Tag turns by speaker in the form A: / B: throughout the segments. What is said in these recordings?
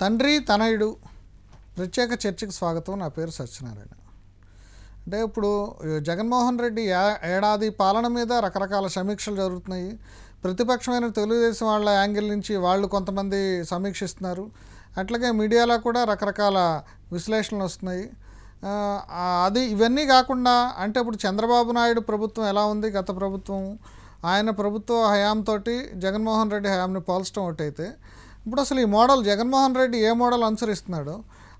A: తండ్రి తనయుడు ప్రత్యేక చర్చకు స్వాగతం నా పేరు సత్యనారాయణ అంటే ఇప్పుడు జగన్మోహన్ రెడ్డి ఏడాది పాలన మీద రకరకాల సమీక్షలు జరుగుతున్నాయి ప్రతిపక్షమైన తెలుగుదేశం వాళ్ళ యాంగిల్ నుంచి వాళ్ళు కొంతమంది సమీక్షిస్తున్నారు అట్లాగే మీడియాలో కూడా రకరకాల విశ్లేషణలు వస్తున్నాయి అది ఇవన్నీ కాకుండా అంటే ఇప్పుడు చంద్రబాబు నాయుడు ప్రభుత్వం ఎలా ఉంది గత ప్రభుత్వం ఆయన ప్రభుత్వ హయాంతో జగన్మోహన్ రెడ్డి హయాంని పోల్చడం ఒకటైతే ఇప్పుడు అసలు ఈ మోడల్ జగన్మోహన్ రెడ్డి ఏ మోడల్ అనుసరిస్తున్నాడు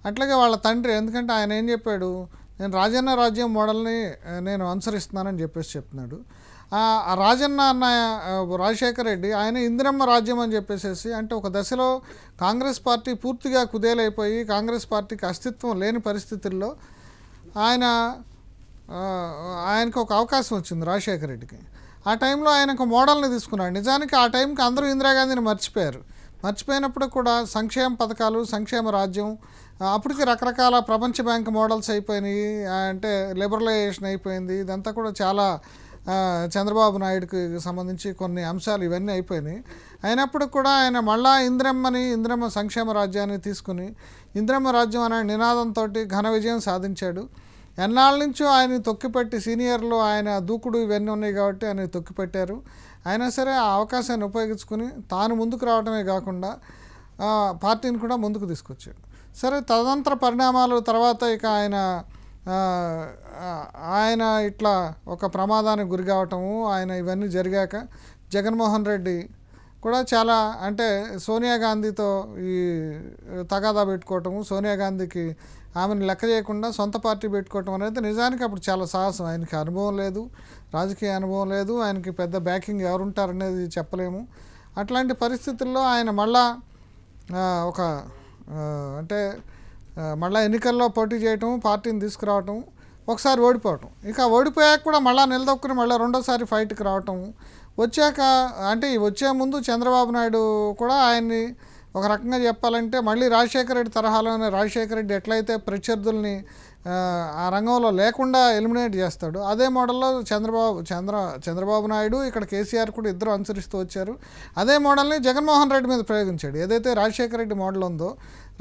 A: అట్లాగే వాళ్ళ తండ్రి ఎందుకంటే ఆయన ఏం చెప్పాడు నేను రాజన్న రాజ్యం మోడల్ని నేను అనుసరిస్తున్నానని చెప్పేసి చెప్తున్నాడు రాజన్న అన్న రాజశేఖర రెడ్డి ఆయన ఇందిరమ్మ రాజ్యం అని చెప్పేసేసి అంటే ఒక దశలో కాంగ్రెస్ పార్టీ పూర్తిగా కుదేలైపోయి కాంగ్రెస్ పార్టీకి అస్తిత్వం లేని పరిస్థితుల్లో ఆయన ఆయనకు ఒక అవకాశం వచ్చింది రాజశేఖర రెడ్డికి ఆ టైంలో ఆయన ఒక మోడల్ని తీసుకున్నాడు నిజానికి ఆ టైంకి అందరూ ఇందిరాగాంధీని మర్చిపోయారు మర్చిపోయినప్పుడు కూడా సంక్షేమ పథకాలు సంక్షేమ రాజ్యం అప్పటికి రకరకాల ప్రపంచ బ్యాంక్ మోడల్స్ అయిపోయినాయి అంటే లిబరలైజేషన్ అయిపోయింది ఇదంతా కూడా చాలా చంద్రబాబు నాయుడుకి సంబంధించి కొన్ని అంశాలు ఇవన్నీ అయిపోయినాయి అయినప్పుడు కూడా ఆయన మళ్ళా ఇంద్రమ్మని ఇంద్రమ్మ సంక్షేమ రాజ్యాన్ని తీసుకుని ఇంద్రమ్మ రాజ్యం అనే నినాదంతో ఘన విజయం సాధించాడు ఎన్నాళ్ళ నుంచో ఆయన తొక్కిపెట్టి సీనియర్లు ఆయన దూకుడు ఇవన్నీ ఉన్నాయి కాబట్టి ఆయన తొక్కిపెట్టారు అయినా సరే ఆ అవకాశాన్ని ఉపయోగించుకుని తాను ముందుకు రావడమే కాకుండా పార్టీని కూడా ముందుకు తీసుకొచ్చాడు సరే తదంతర పరిణామాలు తర్వాత ఇక ఆయన ఆయన ఇట్లా ఒక ప్రమాదానికి గురి కావటము ఆయన ఇవన్నీ జరిగాక జగన్మోహన్ రెడ్డి కూడా చాలా అంటే సోనియా గాంధీతో ఈ తగాదా పెట్టుకోవటము సోనియా గాంధీకి ఆమెను లెక్క చేయకుండా సొంత పార్టీ పెట్టుకోవటం అనేది నిజానికి అప్పుడు చాలా సాహసం ఆయనకి అనుభవం లేదు రాజకీయ అనుభవం లేదు ఆయనకి పెద్ద బ్యాకింగ్ ఎవరుంటారనేది చెప్పలేము అట్లాంటి పరిస్థితుల్లో ఆయన మళ్ళా ఒక అంటే మళ్ళా ఎన్నికల్లో పోటీ చేయటం పార్టీని తీసుకురావటం ఒకసారి ఓడిపోవటం ఇక ఓడిపోయాక కూడా మళ్ళీ నిలదొక్కుని మళ్ళీ రెండోసారి ఫైట్కి రావటం వచ్చాక అంటే వచ్చే ముందు చంద్రబాబు నాయుడు కూడా ఆయన్ని ఒక రకంగా చెప్పాలంటే మళ్ళీ రాజశేఖర రెడ్డి తరహాలోనే రాజశేఖర రెడ్డి ఎట్లయితే ప్రత్యర్థుల్ని ఆ రంగంలో లేకుండా ఎలిమినేట్ చేస్తాడు అదే మోడల్లో చంద్రబాబు చంద్ర చంద్రబాబు నాయుడు ఇక్కడ కేసీఆర్ కూడా ఇద్దరు అనుసరిస్తూ వచ్చారు అదే మోడల్ని జగన్మోహన్ రెడ్డి మీద ప్రయోగించాడు ఏదైతే రాజశేఖర రెడ్డి మోడల్ ఉందో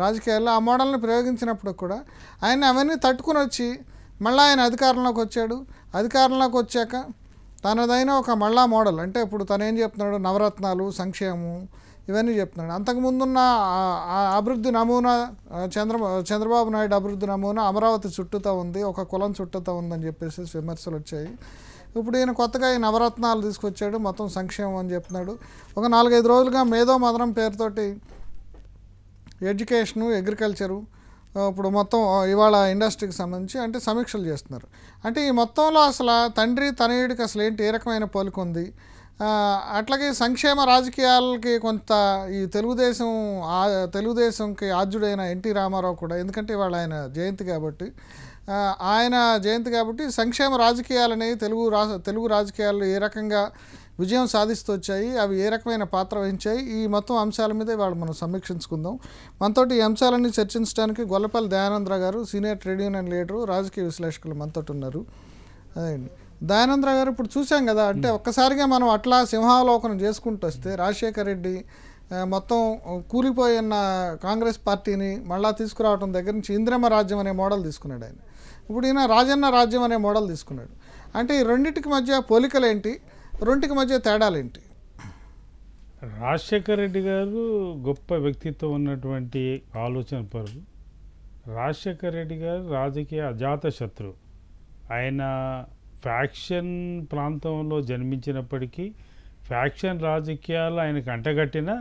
A: రాజకీయాల్లో ఆ మోడల్ని ప్రయోగించినప్పుడు కూడా ఆయన అవన్నీ తట్టుకుని వచ్చి మళ్ళీ ఆయన అధికారంలోకి వచ్చాడు అధికారంలోకి వచ్చాక తనదైన ఒక మళ్ళా మోడల్ అంటే ఇప్పుడు తను ఏం చెప్తున్నాడు నవరత్నాలు సంక్షేమం ఇవన్నీ చెప్తున్నాడు అంతకుముందున్న అభివృద్ధి నమూనా చంద్ర చంద్రబాబు నాయుడు అభివృద్ధి నమూనా అమరావతి చుట్టూతో ఉంది ఒక కులం చుట్టూతో ఉందని చెప్పేసి విమర్శలు వచ్చాయి ఇప్పుడు ఈయన కొత్తగా ఈ నవరత్నాలు తీసుకొచ్చాడు మొత్తం సంక్షేమం అని చెప్తున్నాడు ఒక నాలుగైదు రోజులుగా మేధో మదనం పేరుతోటి ఎడ్యుకేషను అగ్రికల్చరు ఇప్పుడు మొత్తం ఇవాళ ఇండస్ట్రీకి సంబంధించి అంటే సమీక్షలు చేస్తున్నారు అంటే ఈ మొత్తంలో అసలు తండ్రి తనయుడికి అసలు ఏంటి ఏ రకమైన ఉంది అట్లాగే సంక్షేమ రాజకీయాలకి కొంత ఈ తెలుగుదేశం తెలుగుదేశంకి ఆద్యుడైన ఎన్టీ రామారావు కూడా ఎందుకంటే ఇవాళ ఆయన జయంతి కాబట్టి ఆయన జయంతి కాబట్టి సంక్షేమ రాజకీయాలు అనేవి తెలుగు రా తెలుగు రాజకీయాలు ఏ రకంగా విజయం సాధిస్తూ వచ్చాయి అవి ఏ రకమైన పాత్ర వహించాయి ఈ మొత్తం అంశాల మీద ఇవాళ మనం సమీక్షించుకుందాం మనతోటి ఈ అంశాలన్నీ చర్చించడానికి గొల్లపల్లి దయానంద్ర గారు సీనియర్ ట్రేడ్ యూనియన్ లీడరు రాజకీయ విశ్లేషకులు మనతోటి ఉన్నారు అదేండి దయానంద్ర గారు ఇప్పుడు చూసాం కదా అంటే ఒక్కసారిగా మనం అట్లా సింహావలోకనం చేసుకుంటూ వస్తే రాజశేఖర్ రెడ్డి మొత్తం కూలిపోయిన కాంగ్రెస్ పార్టీని మళ్ళా తీసుకురావడం దగ్గర నుంచి ఇంద్రమ రాజ్యం అనే మోడల్ తీసుకున్నాడు ఆయన ఇప్పుడు ఈయన రాజన్న రాజ్యం అనే మోడల్ తీసుకున్నాడు అంటే ఈ రెండింటికి మధ్య పోలికలేంటి రెండింటికి మధ్య తేడాలేంటి
B: రాజశేఖర రెడ్డి గారు గొప్ప వ్యక్తిత్వం ఉన్నటువంటి ఆలోచన పరులు రాజశేఖర రెడ్డి గారు రాజకీయ అజాత శత్రు ఆయన ఫ్యాక్షన్ ప్రాంతంలో జన్మించినప్పటికీ ఫ్యాక్షన్ రాజకీయాలు ఆయనకు అంటగట్టిన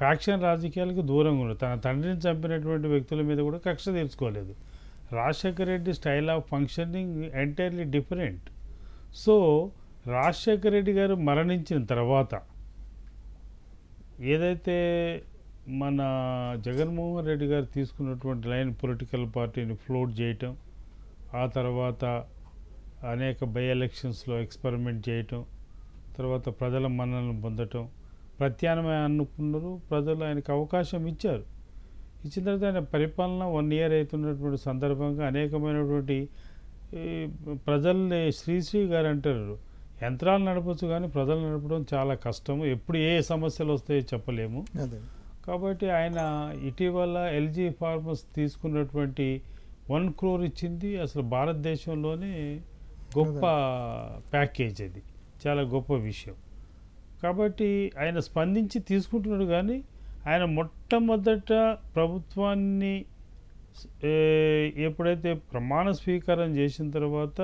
B: ఫ్యాక్షన్ రాజకీయాలకు దూరంగా ఉన్నారు తన తండ్రిని చంపినటువంటి వ్యక్తుల మీద కూడా కక్ష తీర్చుకోలేదు Rajasekhara Reddy style of functioning entirely different so Rajasekhara Reddy garu మరణించిన తర్వాత ఏదైతే మన జగన్మోహన్ రెడ్డి గారు తీసుకున్నటువంటి లైన్ పొలిటికల్ పార్టీని ఫ్లోట్ చేయటం ఆ తర్వాత అనేక బై ఎలక్షన్స్లో ఎక్స్పెరిమెంట్ చేయటం తర్వాత ప్రజల మన్నలను పొందటం ప్రత్యామ్నాయం అనుకున్నారు ప్రజలు ఆయనకు అవకాశం ఇచ్చారు ఇచ్చిన తర్వాత ఆయన పరిపాలన వన్ ఇయర్ అవుతున్నటువంటి సందర్భంగా అనేకమైనటువంటి ప్రజల్ని శ్రీశ్రీ గారు అంటారు యంత్రాలు నడపచ్చు కానీ ప్రజలు నడపడం చాలా కష్టం ఎప్పుడు ఏ సమస్యలు వస్తాయో చెప్పలేము కాబట్టి ఆయన ఇటీవల ఎల్జీ ఫార్మర్స్ తీసుకున్నటువంటి వన్ క్రోర్ ఇచ్చింది అసలు భారతదేశంలోనే గొప్ప ప్యాకేజ్ అది చాలా గొప్ప విషయం కాబట్టి ఆయన స్పందించి తీసుకుంటున్నాడు కానీ ఆయన మొట్టమొదట ప్రభుత్వాన్ని ఎప్పుడైతే ప్రమాణ స్వీకారం చేసిన తర్వాత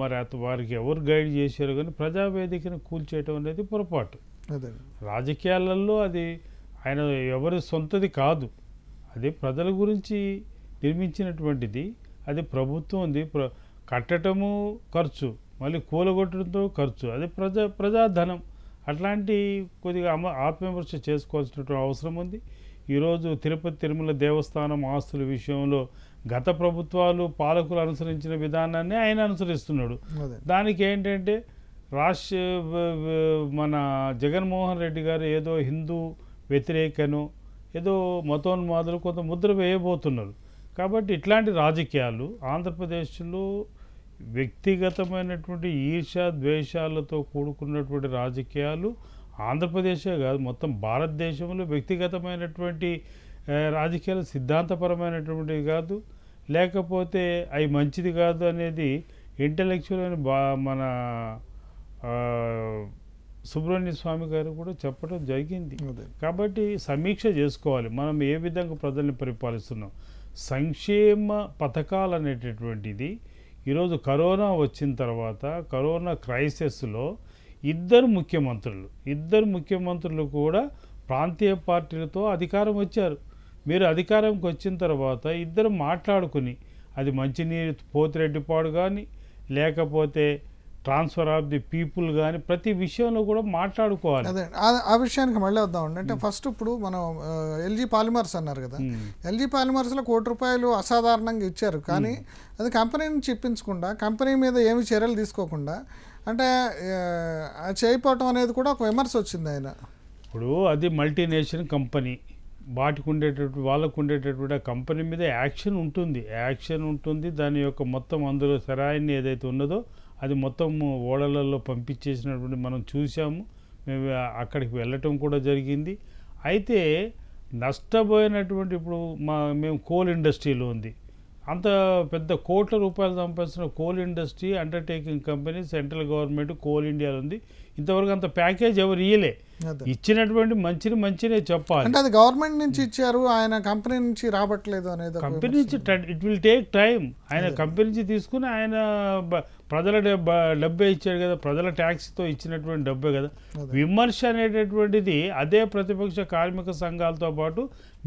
B: మరి అతను వారికి ఎవరు గైడ్ చేశారు కానీ ప్రజావేదికను కూల్చేయటం అనేది పొరపాటు రాజకీయాలలో అది ఆయన ఎవరి సొంతది కాదు అది ప్రజల గురించి నిర్మించినటువంటిది అది ప్రభుత్వం ఉంది కట్టడము ఖర్చు మళ్ళీ కూలగొట్టడంతో ఖర్చు అది ప్రజా ప్రజాధనం అట్లాంటి కొద్దిగా ఆత్మవిమర్శ చేసుకోవాల్సినటువంటి అవసరం ఉంది ఈరోజు తిరుపతి తిరుమల దేవస్థానం ఆస్తుల విషయంలో గత ప్రభుత్వాలు పాలకులు అనుసరించిన విధానాన్ని ఆయన అనుసరిస్తున్నాడు దానికి ఏంటంటే రాష్ట్ర మన జగన్మోహన్ రెడ్డి గారు ఏదో హిందూ వ్యతిరేకను ఏదో మతోన్మాదులు కొంత ముద్ర వేయబోతున్నారు కాబట్టి ఇట్లాంటి రాజకీయాలు ఆంధ్రప్రదేశ్లో వ్యక్తిగతమైనటువంటి ఈర్ష ద్వేషాలతో కూడుకున్నటువంటి రాజకీయాలు ఆంధ్రప్రదేశే కాదు మొత్తం భారతదేశంలో వ్యక్తిగతమైనటువంటి రాజకీయాలు సిద్ధాంతపరమైనటువంటివి కాదు లేకపోతే అవి మంచిది కాదు అనేది ఇంటలెక్చువల్ అని బా మన సుబ్రహ్మణ్య స్వామి గారు కూడా చెప్పడం జరిగింది కాబట్టి సమీక్ష చేసుకోవాలి మనం ఏ విధంగా ప్రజల్ని పరిపాలిస్తున్నాం సంక్షేమ పథకాలు అనేటటువంటిది ఈరోజు కరోనా వచ్చిన తర్వాత కరోనా క్రైసిస్లో ఇద్దరు ముఖ్యమంత్రులు ఇద్దరు ముఖ్యమంత్రులు కూడా ప్రాంతీయ పార్టీలతో అధికారం వచ్చారు మీరు అధికారంకి వచ్చిన తర్వాత ఇద్దరు మాట్లాడుకుని అది మంచినీరు పోతిరెడ్డిపాడు కానీ లేకపోతే ట్రాన్స్ఫర్ ఆఫ్ ది పీపుల్ కానీ ప్రతి విషయంలో కూడా మాట్లాడుకోవాలి అదే
A: ఆ విషయానికి మళ్ళీ వద్దాం అంటే ఫస్ట్ ఇప్పుడు మనం ఎల్జీ పాలిమర్స్ అన్నారు కదా ఎల్జీ పాలిమర్స్లో కోటి రూపాయలు అసాధారణంగా ఇచ్చారు కానీ అది కంపెనీని చెప్పించకుండా కంపెనీ మీద ఏమి చర్యలు తీసుకోకుండా అంటే చేయిపోవటం అనేది కూడా ఒక విమర్శ వచ్చింది ఆయన
B: ఇప్పుడు అది మల్టీనేషనల్ కంపెనీ వాటికి ఉండేటటువంటి వాళ్ళకు ఉండేటటువంటి ఆ కంపెనీ మీద యాక్షన్ ఉంటుంది యాక్షన్ ఉంటుంది దాని యొక్క మొత్తం అందులో సరాయిని ఏదైతే ఉన్నదో అది మొత్తం ఓడలలో పంపించేసినటువంటి మనం చూసాము మేము అక్కడికి వెళ్ళటం కూడా జరిగింది అయితే నష్టపోయినటువంటి ఇప్పుడు మా మేము కోల్ ఇండస్ట్రీలో ఉంది అంత పెద్ద కోట్ల రూపాయలు సంపాదించిన coal industry undertaking company central government coal ఇండియాలో ఉంది ఇంతవరకు అంత ప్యాకేజ్ ఎవరు ఇయ్యలే ఇచ్చినటువంటి మంచిని మంచినే చెప్పాలి అంటే
A: అది గవర్నమెంట్ నుంచి ఇచ్చారు ఆయన కంపెనీ నుంచి రావట్లేదు అనేది కంపెనీ
B: నుంచి ఇట్ విల్ టేక్ టైం ఆయన కంపెనీ నుంచి తీసుకుని ఆయన ప్రజల డబ్బే ఇచ్చాడు కదా ప్రజల ట్యాక్స్తో ఇచ్చినటువంటి డబ్బే కదా విమర్శ అనేటటువంటిది అదే ప్రతిపక్ష కార్మిక సంఘాలతో పాటు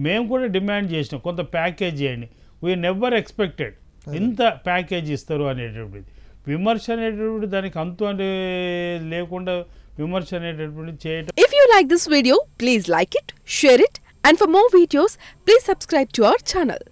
B: మేము కూడా డిమాండ్ చేసినాం కొంత ప్యాకేజ్ చేయండి వీ నెవర్ ఎక్స్పెక్టెడ్ ఇంత ప్యాకేజ్ ఇస్తారు అనేటటువంటిది విమర్శ అనేటటువంటి దానికి అంతు అనే లేకుండా విమర్శ అనేటటువంటి చేయటం
A: if you like this video please like it share it and for more videos please subscribe to our channel